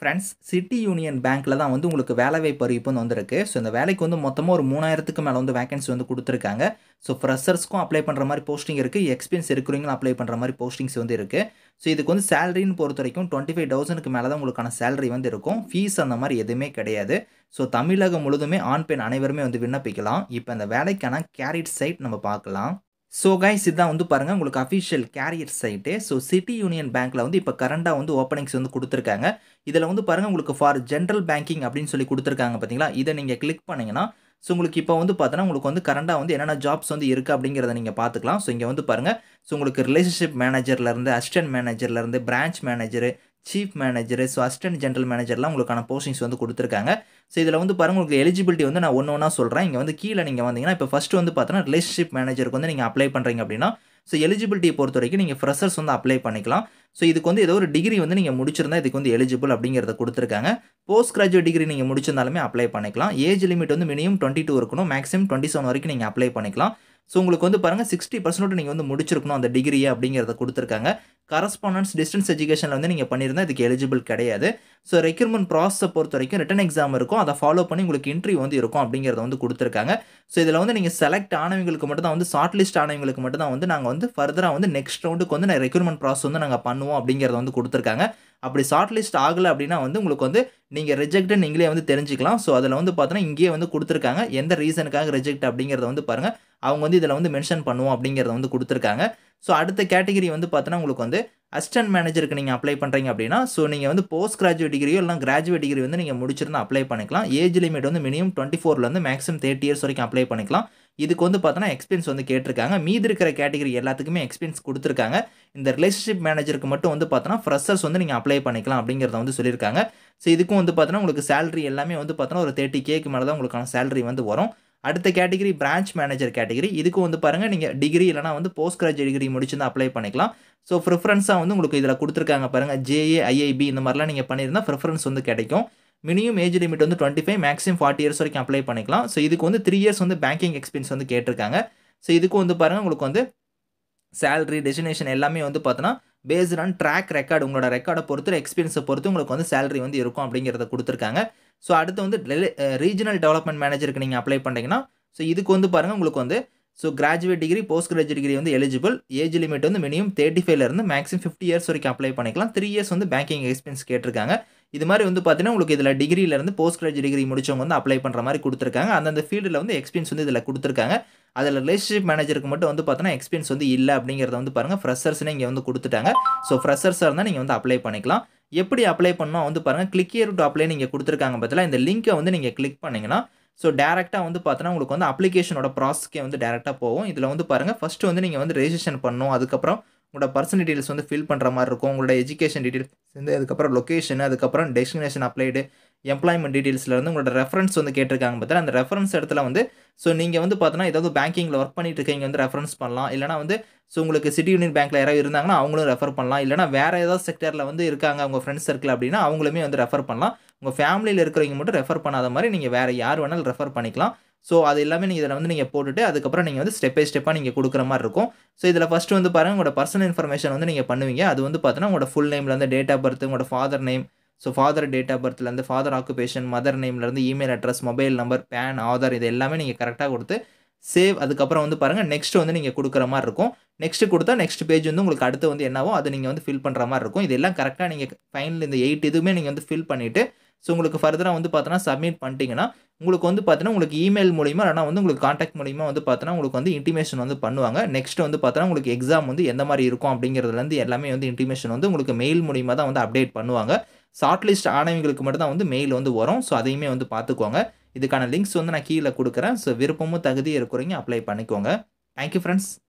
friends city union பேங்க்கில் தான் வந்து உங்களுக்கு வேலை வாய்ப்பு வந்து வந்திருக்கு ஸோ இந்த வேலைக்கு வந்து மொத்தமாக ஒரு மூணாயிரத்துக்கு மேலே வந்து வேகன்சி வந்து கொடுத்துருக்காங்க ஸோ ஃப்ரெஷர்ஸ்க்கும் அப்ளை பண்ணுற மாதிரி போஸ்டிங் இருக்குது எக்ஸ்பீரியன்ஸ் இருக்கிறீங்களும் அப்ளை பண்ணுற மாதிரி போஸ்டிங்ஸ் வந்து இருக்குது ஸோ இதுக்கு வந்து சேலரின்னு பொறுத்த வரைக்கும் டுவெண்ட்டி ஃபைவ் தௌசண்ட்க்கு மேலே தான் உங்களுக்கான சேலரி வந்து இருக்கும் ஃபீஸ் அந்த மாதிரி எதுவுமே கிடையாது ஸோ தமிழகம் முழுதுமே ஆண் பெண் அனைவருமே வந்து விண்ணப்பிக்கலாம் இப்போ இந்த வேலைக்கான கேரிட் சைட் நம்ம பார்க்கலாம் ஸோ கைஸ் இதான் வந்து பாருங்கள் உங்களுக்கு official career site so city union பேங்க்கில் வந்து இப்போ கரண்டாக வந்து ஓப்பனிங்ஸ் வந்து கொடுத்துருக்காங்க இதில் வந்து பாருங்கள் உங்களுக்கு ஃபார் ஜென்ரல் பேங்கிங் அப்படின்னு சொல்லி கொடுத்துருக்காங்க பார்த்தீங்களா இதை நீங்கள் கிளிக் பண்ணிங்கன்னா ஸோ உங்களுக்கு இப்போ வந்து பார்த்தோன்னா உங்களுக்கு வந்து கரண்டாக வந்து என்னென்ன ஜாப்ஸ் வந்து இருக்குது அப்படிங்கிறத நீங்கள் பார்த்துக்கலாம் ஸோ இங்கே வந்து பாருங்கள் ஸோ உங்களுக்கு ரிலேஷன்ஷிப் மேனேஜர்லேருந்து அசிஸ்டன்ட் மேனேஜர்லேருந்து branch manager chief manager so assistant general மேனேஜர்லாம் உங்களுக்கான போஸ்டிங்ஸ் வந்து கொடுத்துருக்காங்க ஸோ இதில் வந்து பாருங்கள் உங்களுக்கு எலிஜிபிலிட்டி வந்து நான் ஒன்று ஒன்றா சொல்கிறேன் இங்கே வந்து கீழே நீங்கள் வந்தீங்கன்னா இப்போ ஃபஸ்ட்டு வந்து பார்த்தீங்கன்னா ரிலேஷன்ஷிப் மேனேஜருக்கு வந்து நீங்கள் அப்ளை பண்ணுறீங்க அப்படின்னா ஸோ எலிஜிபிலிட்டியை பொறுத்த வரைக்கும் நீங்கள் ஃப்ரெஷர்ஸ் வந்து அப்ளை பண்ணிக்கலாம் ஸோ இதுக்கு வந்து ஏதோ ஒரு டிகிரி வந்து நீங்கள் முடிச்சிருந்தா இதுக்கு வந்து எலிஜிபிள் அப்படிங்கிறத கொடுத்துருக்காங்க போஸ்ட் கிராஜுவேட் டிகிரி நீங்கள் முடிச்சிருந்தாலுமே அப்ளை பண்ணிக்கலாம் ஏஜ் லிமிட் வந்து மினிமம் டுவெண்ட்டி டூ இருக்கணும் மேக்ஸிமம் டுவெண்ட்டி செவன் வரைக்கும் நீங்கள் அப்ளை பண்ணிக்கலாம் ஸோ உங்களுக்கு வந்து பாருங்கள் சிக்ஸ்டி பர்சன்ட் நீங்கள் வந்து முடிச்சிருக்கணும் அந்த டிகிரியை அப்படிங்கிறத கொடுத்துருக்காங்க கரஸ்பாண்டன்ஸ் டிஸ்டன்ஸ் எஜுகேஷனில் வந்து நீங்கள் பண்ணியிருந்தால் இதுக்கு எலிஜிபிள் கிடையாது ஸோ ரெக்யூர்மெண்ட் ப்ராசஸை பொறுத்த வரைக்கும் ரிட்டன் எக்ஸாம் இருக்கும் அதை ஃபாலோ பண்ணி உங்களுக்கு இன்ட்ரிவ் வந்து இருக்கும் அப்படிங்கிறத வந்து கொடுத்துருக்காங்க ஸோ இதில் வந்து நீங்கள் செலக்ட் ஆனவங்களுக்கு மட்டும் தான் வந்து ஷார்ட் லிஸ்ட் ஆனவங்களுக்கு மட்டும் தான் வந்து நாங்கள் வந்து ஃபர்தராக வந்து நெக்ஸ்ட் ரவுண்டுக்கு வந்து நான் ரெக்யூர்மெண்ட் ப்ராசஸ் வந்து நாங்கள் பண்ணுவோம் அப்படிங்கிறத வந்து கொடுத்துருக்காங்க அப்படி ஷார்ட் லிஸ்ட் ஆகலை அப்படின்னா வந்து உங்களுக்கு வந்து நீங்கள் ரிஜெக்டு நீங்களே வந்து தெரிஞ்சுக்கலாம் ஸோ அதில் வந்து பார்த்தோன்னா இங்கேயே வந்து கொடுத்துருக்காங்க எந்த ரீசனுக்காக ரிஜெக்ட் அப்படிங்கிறத வந்து பாருங்கள் அவங்க வந்து இதில் வந்து மென்ஷன் பண்ணுவோம் அப்படிங்கிறத வந்து கொடுத்துருக்காங்க ஸோ அடுத்த கேட்டகிரி வந்து பார்த்தோன்னா உங்களுக்கு வந்து அசிஸ்டன்ட் மேனேஜருக்கு நீங்கள் அப்ளை பண்ணுறீங்க அப்படின்னா ஸோ நீங்கள் வந்து போஸ்ட் கிராஜுவேட் டிகிரியோ இல்லை கிராஜுவேட் டிகிரி வந்து நீங்கள் முடிச்சிருந்தால் அப்ளை பண்ணிக்கலாம் ஏஜ் லிமிட் வந்து மினிமம் டுவெண்ட்டி ஃபோர்லேருந்து மேக்ஸிமம் தேர்ட்டி இயர்ஸ் வரைக்கும் அப்ளை பண்ணிக்கலாம் இதுக்கு வந்து பார்த்தோன்னா எக்ஸ்பீரியன்ஸ் வந்து கேட்டிருக்காங்க மீதி இருக்கிற கேட்டகரி எல்லாத்துக்குமே எக்ஸ்பீரியன்ஸ் கொடுத்துருக்காங்க இந்த ரிலேஷன்ஷிப் மேனேஜருக்கு மட்டும் வந்து பார்த்தோன்னா ஃப்ரெஷர்ஸ் வந்து நீங்கள் அப்ளை பண்ணிக்கலாம் அப்படிங்கிறத வந்து சொல்லியிருக்காங்க ஸோ இதுக்கும் வந்து பார்த்தோன்னா உங்களுக்கு சேலரி எல்லாமே வந்து பார்த்தோன்னா ஒரு தேர்ட்டி கேக்கு மேலே தான் உங்களுக்கான சேலரி வந்து வரும் அடுத்த கேட்டகிரி பிரான்ச் மேனேஜர் கேட்டகிரி இதுக்கும் வந்து பாருங்கள் நீங்கள் டிகிரி இல்லைனா வந்து போஸ்ட் கிராஜுவேட் டிகிரி முடிச்சிருந்தால் அப்ளை பண்ணிக்கலாம் ஸோ ப்ரிஃபரன்ஸாக வந்து உங்களுக்கு இதில் கொடுத்துருக்காங்க பாருங்கள் ஜேஏ ஐஐபி இந்த மாதிரிலாம் நீங்கள் பண்ணியிருந்தால் ப்ரிஃபரன்ஸ் வந்து கிடைக்கும் மினிமம் ஏஜ் லிமிட் வந்து twenty five maximum forty years வரைக்கும் அப்ளை பண்ணிக்கலாம் ஸோ இதுக்கு வந்து த்ரீ இயர்ஸ் வந்து பேங்கிங் எக்ஸ்பீரியன்ஸ் வந்து கேட்டிருக்காங்க ஸோ இதுக்கும் வந்து பாருங்கள் உங்களுக்கு வந்து சேலரி டெஸ்டினேஷன் எல்லாமே வந்து பார்த்தோன்னா பேஸ்ட் ஆன் ட்ராக் ரெக்கார்டு உங்களோட ரெக்கார்டை பொறுத்து எக்ஸ்பீரியன்ஸை பொறுத்து உங்களுக்கு வந்து சேலரி வந்து இருக்கும் அப்படிங்கிறத கொடுத்துருக்காங்க ஸோ அடுத்து வந்து ரீஜனல் டெவலப்மெண்ட் மேனேஜருக்கு நீங்கள் அப்ளை பண்ணிங்கன்னா ஸோ இதுக்கு வந்து பாருங்கள் உங்களுக்கு வந்து so graduate degree post graduate degree வந்து எலிஜிபிள் ஏஜ் லிமிட் வந்து மினிமம் தேர்ட்டி ஃபைவ்லேருந்து மேக்ஸிமம் ஃபிஃப்டி இயர்ஸ் வரைக்கும் அப்ளை பண்ணிக்கலாம் த்ரீ இயர்ஸ் வந்து பேங்கிங் எக்ஸ்பீரியன்ஸ் கேட்டிருக்காங்க இது மாதிரி வந்து பார்த்தீங்கன்னா உங்களுக்கு இதில் டிகிரியிலேருந்து போஸ்ட் கிராஜுவேட் டிகிரி முடிச்சவங்க வந்து அப்ளை பண்ணுற மாதிரி கொடுத்துருக்காங்க அந்தந்த ஃபீல்டில் வந்து எக்ஸ்பீரியன்ஸ் வந்து இதில் கொடுத்துருக்காங்க அதில் ரிலேஷன்ஷிப் மேனேஜருக்கு மட்டும் வந்து பார்த்தீங்கன்னா எக்ஸ்பீரியன்ஸ் வந்து இல்லை அப்படிங்கிறத வந்து பாருங்கள் ஃப்ரெஷர்ஸ்னே இங்கே வந்து கொடுத்துட்டாங்க ஸோ ஃப்ரெஷர்ஸாக இருந்தால் நீங்கள் வந்து அப்ளை பண்ணிக்கலாம் எப்படி அப்ளை பண்ணோம் வந்து பாருங்கள் கிளிக் இயர் டு அப்ளை நீங்கள் கொடுத்துருக்காங்க பார்த்தீங்க இந்த லிங்க்கை வந்து நீங்கள் கிளிக் பண்ணிங்கன்னா ஸோ டேரெக்டாக வந்து பார்த்தோன்னா உங்களுக்கு வந்து அப்ளிகேஷனோட ப்ராசஸ்க்கே வந்து டேரெக்டாக போகும் இதில் வந்து பாருங்கள் ஃபஸ்ட்டு வந்து நீங்கள் வந்து ரெஜிஸ்ட்ரேஷன் பண்ணணும் அதுக்கப்புறம் உங்களோட பர்சன் டீட்டெயில்ஸ் வந்து ஃபில் பண்ணுற மாதிரி இருக்கும் உங்களோட எஜுகேஷன் டீட்டெயில்ஸ் வந்து அதுக்கப்புறம் லொக்கேஷன் அதுக்கப்புறம் டெஸ்டினேஷன் அப்ளைடு எம்ப்ளாய்மெண்ட் டீட்டெயில்ஸ்லேருந்து உங்களோட ரெஃபரன்ஸ் வந்து கேட்டிருக்காங்க பார்த்தா அந்த ரெஃபரன்ஸ் இடத்துல வந்து ஸோ நீங்கள் வந்து பார்த்தோன்னா ஏதாவது பேங்கிங்கில் ஒர்க் பண்ணிட்டு இருக்கீங்க வந்து ரெஃபரன்ஸ் பண்ணலாம் இல்லைனா வந்து ஸோ உங்களுக்கு சிட்டி யூனியன் பேங்க்கில் யாராவது இருந்தாங்கன்னா அவங்களும் ரெஃபர் பண்ணலாம் இல்லைனா வேறு ஏதாவது செக்டரில் வந்து இருக்காங்க அவங்க ஃப்ரெண்ட்ஸ் சர்க்கிள் அப்படின்னா அவங்களுமே வந்து ரெஃபர் பண்ணலாம் உங்கள் ஃபேமிலியில் இருக்கிறவங்க மட்டும் ரெஃபர் பண்ணாத மாதிரி நீங்கள் வேறு யார் வேணாலும் ரெஃபர் பண்ணிக்கலாம் ஸோ அது எல்லாமே நீங்கள் இதில் வந்து நீங்கள் போட்டுட்டு அதுக்கப்புறம் நீங்கள் வந்து ஸ்டெப் பை ஸ்டெப்பாக நீங்கள் கொடுக்குற மாதிரி இருக்கும் ஸோ இதில் ஃபஸ்ட்டு வந்து பாருங்கள் உங்களோட பர்சனல் இன்ஃபர்மேஷன் வந்து நீங்கள் பண்ணுவீங்க அது வந்து பார்த்தீங்கன்னா உங்களோட ஃபுல் நேமில் வந்து டேட் ஆஃப் பர்த் உங்களோட father name so father date of பர்த்லேருந்து ஃபாதர் ஆக்குபேஷன் மதர் நேம்லேருந்து email address mobile number PAN Aadhaar இது எல்லாமே நீங்கள் கரெக்டாக கொடுத்து சேவ் அதுக்கப்புறம் வந்து பாருங்கள் நெக்ஸ்ட் வந்து நீங்கள் கொடுக்குற மாதிரி இருக்கும் நெக்ஸ்ட்டு கொடுத்தா நெக்ஸ்ட் பேஜ் வந்து உங்களுக்கு அடுத்து வந்து என்னவோ அதை நீங்கள் வந்து ஃபில் பண்ணுற மாதிரி இருக்கும் இதெல்லாம் கரெக்டாக நீங்கள் ஃபைனல் இந்த எயிட் இதுவுமே நீங்கள் வந்து ஃபில் பண்ணிவிட்டு ஸோ உங்களுக்கு ஃபர்தராக வந்து பார்த்தோன்னா சப்மிட் பண்ணிட்டீங்கன்னா உங்களுக்கு வந்து பார்த்தீங்கன்னா உங்களுக்கு இமெயில் மூலிமா ஆனால் வந்து உங்களுக்கு காண்டாக்ட் மூலிமா வந்து பார்த்தோன்னா உங்களுக்கு வந்து இன்டிமேஷன் வந்து பண்ணுவாங்க நெக்ஸ்ட் வந்து பார்த்தோன்னா உங்களுக்கு எக்ஸாம் வந்து எந்த மாதிரி இருக்கும் அப்படிங்கிறதுலேருந்து எல்லாமே வந்து இன்டிமேஷன் வந்து உங்களுக்கு மெயில் மூலிமா தான் வந்து அப்டேட் பண்ணுவாங்க ஷார்ட் லிஸ்ட் ஆனவங்களுக்கு மட்டும்தான் வந்து மெயில் வந்து வரும் ஸோ அதையுமே வந்து பார்த்துக்கோங்க இதுக்கான லிங்க்ஸ் வந்து நான் கீழே கொடுக்குறேன் ஸோ விருப்பமும் தகுதியும் இருக்கிறவங்க அப்ளை பண்ணிக்கோங்க தேங்க்யூ ஃப்ரெண்ட்ஸ்